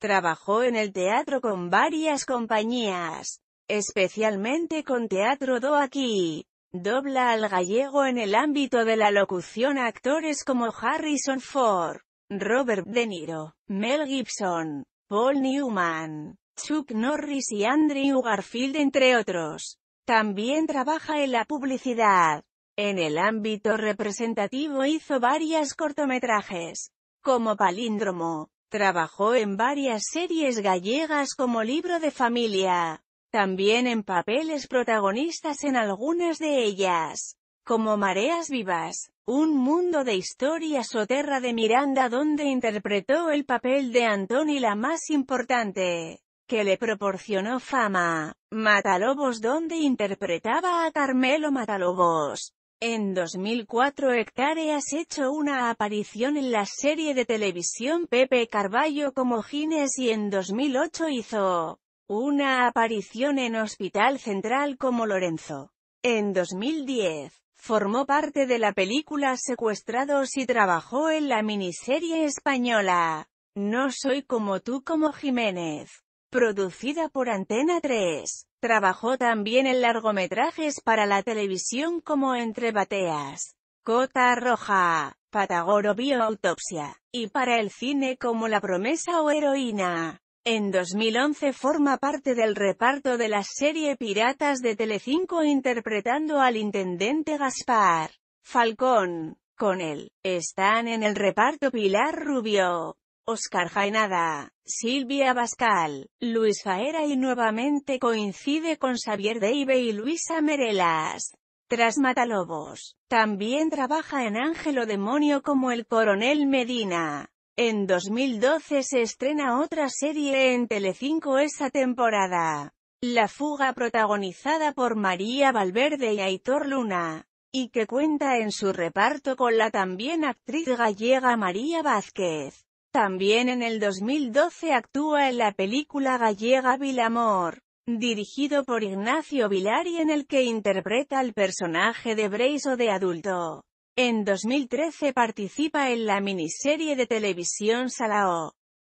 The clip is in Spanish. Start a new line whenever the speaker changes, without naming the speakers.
Trabajó en el teatro con varias compañías, especialmente con Teatro Do Aquí. Dobla al gallego en el ámbito de la locución a actores como Harrison Ford, Robert De Niro, Mel Gibson, Paul Newman, Chuck Norris y Andrew Garfield entre otros. También trabaja en la publicidad. En el ámbito representativo hizo varias cortometrajes, como Palíndromo, Trabajó en varias series gallegas como Libro de Familia, también en papeles protagonistas en algunas de ellas, como Mareas Vivas, Un Mundo de Historias o de Miranda donde interpretó el papel de Antoni la más importante, que le proporcionó fama, Matalobos donde interpretaba a Carmelo Matalobos, en 2004 Hectáreas hecho una aparición en la serie de televisión Pepe Carballo como Gines y en 2008 hizo una aparición en Hospital Central como Lorenzo. En 2010, formó parte de la película Secuestrados y trabajó en la miniserie española No soy como tú como Jiménez, producida por Antena 3. Trabajó también en largometrajes para la televisión como Entre Bateas, Cota Roja, Patagoro Bioautopsia, y para el cine como La Promesa o Heroína. En 2011 forma parte del reparto de la serie Piratas de Telecinco interpretando al intendente Gaspar Falcón. Con él, están en el reparto Pilar Rubio, Oscar Jainada, Silvia Bascal, Luis Faera y nuevamente coincide con Xavier Deive y Luisa Merelas. Tras Matalobos, también trabaja en Ángelo Demonio como el coronel Medina. En 2012 se estrena otra serie en Telecinco esa temporada. La fuga protagonizada por María Valverde y Aitor Luna, y que cuenta en su reparto con la también actriz gallega María Vázquez. También en el 2012 actúa en la película gallega Vilamor, dirigido por Ignacio Vilar y en el que interpreta al personaje de Breiso de adulto. En 2013 participa en la miniserie de televisión Salao,